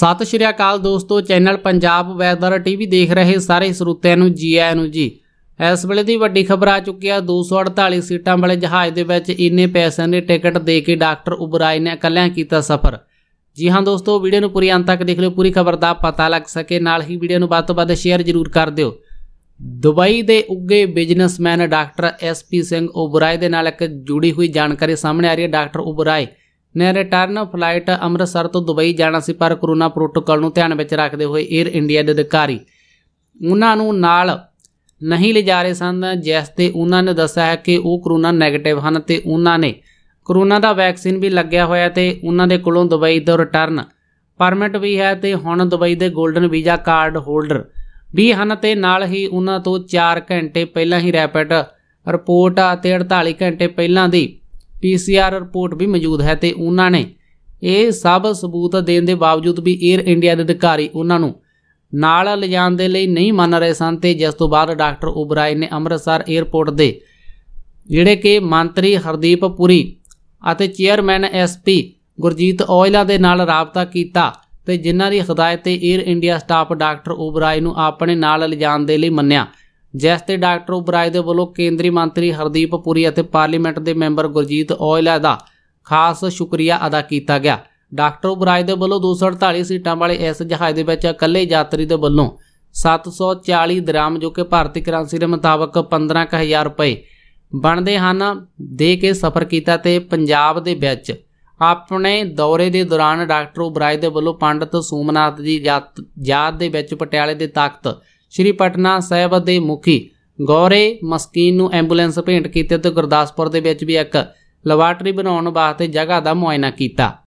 ਸਤਿ ਸ਼੍ਰੀ ਅਕਾਲ ਦੋਸਤੋ channel Punjab weather TV ਦੇਖ ਰਹੇ ਸਾਰੇ ਸਰੋਤਿਆਂ ਨੂੰ ਜੀ ਆਇਆਂ ਨੂੰ ਜੀ ਇਸ ਵੇਲੇ ਦੀ ਵੱਡੀ ਖਬਰ ਆ ਚੁੱਕੀ ਆ 248 ਸੀਟਾਂ ਵਾਲੇ ਜਹਾਜ਼ ਦੇ ਵਿੱਚ ਇੰਨੇ ਪੈਸਿਆਂ ਦੀ ਟਿਕਟ ਦੇ ਕੇ ਡਾਕਟਰ ਉਬਰਾਏ ਨੇ ਇਕੱਲਿਆਂ ਕੀਤਾ ਸਫ਼ਰ ਜੀ ਹਾਂ ਦੋਸਤੋ ਵੀਡੀਓ ਨੂੰ ਪੂਰੀ ਅੰਤ ਤੱਕ ਦੇਖ ਲਿਓ ਪੂਰੀ ਖਬਰ ਦਾ ਪਤਾ ਲੱਗ ਸਕੇ ਨਾਲ ਹੀ ਵੀਡੀਓ ਨੂੰ ਵੱਧ ਤੋਂ ਵੱਧ ਸ਼ੇਅਰ ਜ਼ਰੂਰ ਕਰ ਦਿਓ ਦੁਬਈ ਦੇ ਉੱਗੇ businessman doctor SP Singh Oberoi ਦੇ ਨਾਲ ਇੱਕ ਜੁੜੀ ਹੋਈ ਜਾਣਕਾਰੀ ਸਾਹਮਣੇ ਆ ਰਹੀ ਹੈ ਡਾਕਟਰ ਉਬਰਾਏ ਨੇ ਰਿਟਰਨ ਫਲਾਈਟ ਅੰਮ੍ਰਿਤਸਰ ਤੋਂ ਦੁਬਈ ਜਾਣਾ ਸੀ ਪਰ ਕਰੋਨਾ ਪ੍ਰੋਟੋਕਾਲ ਨੂੰ ਧਿਆਨ ਵਿੱਚ ਰੱਖਦੇ ਹੋਏ 에ਅਰ ਇੰਡੀਆ ਦੇ ਅਧਿਕਾਰੀ ਉਹਨਾਂ ਨੂੰ ਨਾਲ ਨਹੀਂ ਲੈ ਜਾ ਰਹੇ ਸਨ ਜਿਸ ਤੇ ਉਹਨਾਂ ਨੇ ਦੱਸਿਆ ਹੈ ਕਿ ਉਹ ਕਰੋਨਾ ਨੈਗੇਟਿਵ ਹਨ ਤੇ ਉਹਨਾਂ ਨੇ ਕਰੋਨਾ ਦਾ ਵੈਕਸੀਨ ਵੀ ਲੱਗਿਆ ਹੋਇਆ ਤੇ ਉਹਨਾਂ ਦੇ ਕੋਲੋਂ ਦੁਬਈ ਤੋਂ ਰਿਟਰਨ ਪਰਮਿਟ ਵੀ ਹੈ ਤੇ ਹੁਣ ਦੁਬਈ ਦੇ 골ਡਨ ਵੀਜ਼ਾ ਕਾਰਡ ਹੋਲਡਰ ਵੀ ਹਨ ਤੇ ਨਾਲ ਹੀ ਉਹਨਾਂ ਤੋਂ 4 ਘੰਟੇ ਪਹਿਲਾਂ ਹੀ ਰੈਪਿਡ ਰਿਪੋਰਟ ਤੇ 48 ਘੰਟੇ ਪਹਿਲਾਂ ਦੀ ਪੀਸੀਆਰ ਰਿਪੋਰਟ ਵੀ ਮੌਜੂਦ ਹੈ ਤੇ ਉਹਨਾਂ ਨੇ ਇਹ ਸਭ ਸਬੂਤ ਦੇਣ ਦੇ ਬਾਵਜੂਦ ਵੀ 에ਅਰ ਇੰਡੀਆ ਦੇ ਅਧਿਕਾਰੀ ਉਹਨਾਂ ਨੂੰ ਨਾਲ ਲਿਜਾਣ ਦੇ ਲਈ ਨਹੀਂ ਮੰਨ ਰਹੇ ਸਨ ਤੇ ਜਿਸ ਤੋਂ ਬਾਅਦ ਡਾਕਟਰ ਉਬਰਾਏ ਨੇ ਅੰਮ੍ਰਿਤਸਰ 에ਅਰਪੋਰਟ ਦੇ ਜਿਹੜੇ ਕਿ ਮੰਤਰੀ ਹਰਦੀਪ ਪੁਰੀ ਅਤੇ ਚੇਅਰਮੈਨ ਐਸਪੀ ਗੁਰਜੀਤ ਔਜਲਾ ਦੇ ਨਾਲ ਰਾਬਤਾ ਕੀਤਾ ਤੇ ਜਿਨ੍ਹਾਂ ਦੀ ਹਦਾਇਤ ਤੇ air India staff doctor Oberoi ਨੂੰ ਆਪਣੇ ਨਾਲ ਲਿਜਾਣ ਦੇ ਲਈ ਮੰਨਿਆ ਜਿਸ ਤੇ ਡਾਕਟਰ ਉਬਰਾਏ ਦੇ ਵੱਲੋਂ ਕੇਂਦਰੀ ਮੰਤਰੀ ਹਰਦੀਪ ਪੁਰੀ ਅਤੇ ਪਾਰਲੀਮੈਂਟ ਦੇ ਮੈਂਬਰ ਗੁਰਜੀਤ ਔਇਲਾ ਦਾ ਖਾਸ ਸ਼ੁਕਰੀਆ ਅਦਾ ਕੀਤਾ ਗਿਆ ਡਾਕਟਰ ਉਬਰਾਏ ਦੇ ਵੱਲੋਂ 248 ਸੀਟਾਂ ਵਾਲੇ ਇਸ ਜਹਾਜ਼ ਦੇ ਵਿੱਚ ਇਕੱਲੇ ਯਾਤਰੀ ਦੇ ਵੱਲੋਂ 740 ਦਰਾਮ ਜੋ ਕਿ ਭਾਰਤੀ ਕਰੰਸੀ ਦੇ ਮੁਤਾਬਕ 15000 ਰੁਪਏ ਬਣਦੇ ਹਨ ਦੇ ਕੇ ਸਫ਼ਰ ਕੀਤਾ ਤੇ ਪੰਜਾਬ ਦੇ ਵਿੱਚ ਆਪਣੇ ਦੌਰੇ ਦੇ ਦੌਰਾਨ ਡਾਕਟਰ ਉਬਰਾਏ ਦੇ ਵੱਲੋਂ ਪੰਡਤ ਸੋਮਨਾਥ ਜੀ ਯਾਦ ਦੇ ਵਿੱਚ ਪਟਿਆਲੇ ਦੇ ਤਖਤ ਸ਼੍ਰੀ ਪਟਨਾ ਸਾਹਿਬ ਦੇ ਮੁਖੀ ਗੌਰੇ ਮਸਕੀਨ ਨੂੰ ਐਂਬੂਲੈਂਸ ਭੇਂਟ ਕੀਤੀ ਤੇ ਗੁਰਦਾਸਪੁਰ ਦੇ ਵਿੱਚ ਵੀ ਇੱਕ ਲੈਬਾਰਟਰੀ ਬਣਾਉਣ ਵਾਸਤੇ ਜਗ੍ਹਾ ਦਾ ਮੁਆਇਨਾ ਕੀਤਾ